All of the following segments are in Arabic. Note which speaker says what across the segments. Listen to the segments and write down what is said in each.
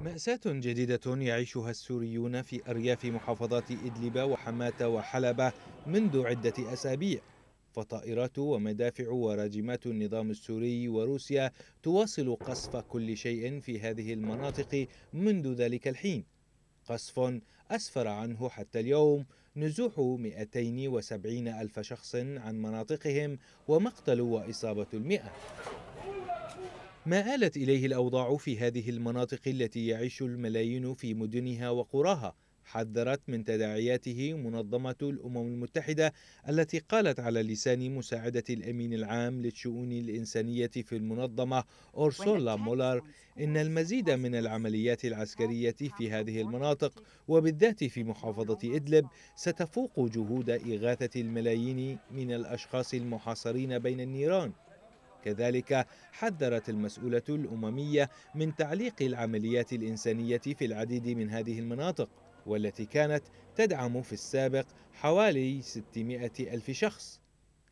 Speaker 1: مأساة جديدة يعيشها السوريون في أرياف محافظات إدلب وحماة وحلبة منذ عدة أسابيع فطائرات ومدافع وراجمات النظام السوري وروسيا تواصل قصف كل شيء في هذه المناطق منذ ذلك الحين قصف أسفر عنه حتى اليوم نزوح 270 ألف شخص عن مناطقهم ومقتل وإصابة المئة ما آلت إليه الأوضاع في هذه المناطق التي يعيش الملايين في مدنها وقراها حذرت من تداعياته منظمة الأمم المتحدة التي قالت على لسان مساعدة الأمين العام للشؤون الإنسانية في المنظمة أورسولا مولار إن المزيد من العمليات العسكرية في هذه المناطق وبالذات في محافظة إدلب ستفوق جهود إغاثة الملايين من الأشخاص المحاصرين بين النيران كذلك حذرت المسؤولة الأممية من تعليق العمليات الإنسانية في العديد من هذه المناطق والتي كانت تدعم في السابق حوالي 600 ألف شخص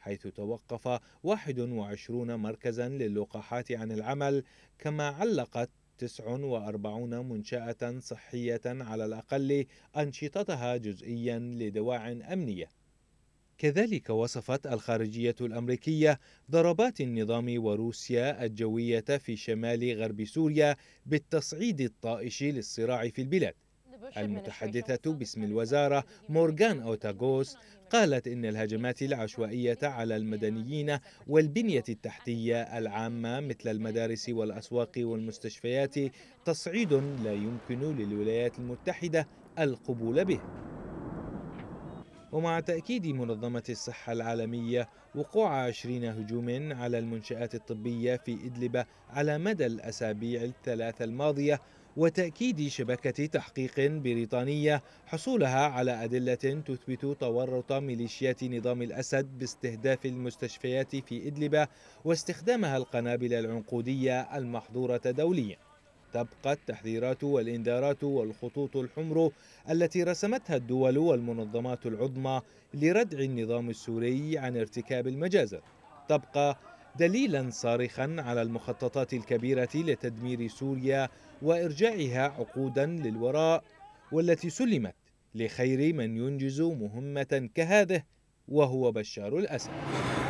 Speaker 1: حيث توقف 21 مركزا للقاحات عن العمل كما علقت 49 منشأة صحية على الأقل أنشطتها جزئيا لدواع أمنية كذلك وصفت الخارجية الأمريكية ضربات النظام وروسيا الجوية في شمال غرب سوريا بالتصعيد الطائش للصراع في البلاد المتحدثة باسم الوزارة مورغان أوتاغوس قالت إن الهجمات العشوائية على المدنيين والبنية التحتية العامة مثل المدارس والأسواق والمستشفيات تصعيد لا يمكن للولايات المتحدة القبول به ومع تأكيد منظمة الصحة العالمية وقوع 20 هجوم على المنشآت الطبية في إدلب على مدى الأسابيع الثلاثة الماضية وتأكيد شبكة تحقيق بريطانية حصولها على أدلة تثبت تورط ميليشيات نظام الأسد باستهداف المستشفيات في إدلب واستخدامها القنابل العنقودية المحظورة دولياً تبقى التحذيرات والإنذارات والخطوط الحمر التي رسمتها الدول والمنظمات العظمى لردع النظام السوري عن ارتكاب المجازر تبقى دليلا صارخا على المخططات الكبيرة لتدمير سوريا وإرجاعها عقودا للوراء والتي سلمت لخير من ينجز مهمة كهذه وهو بشار الأسد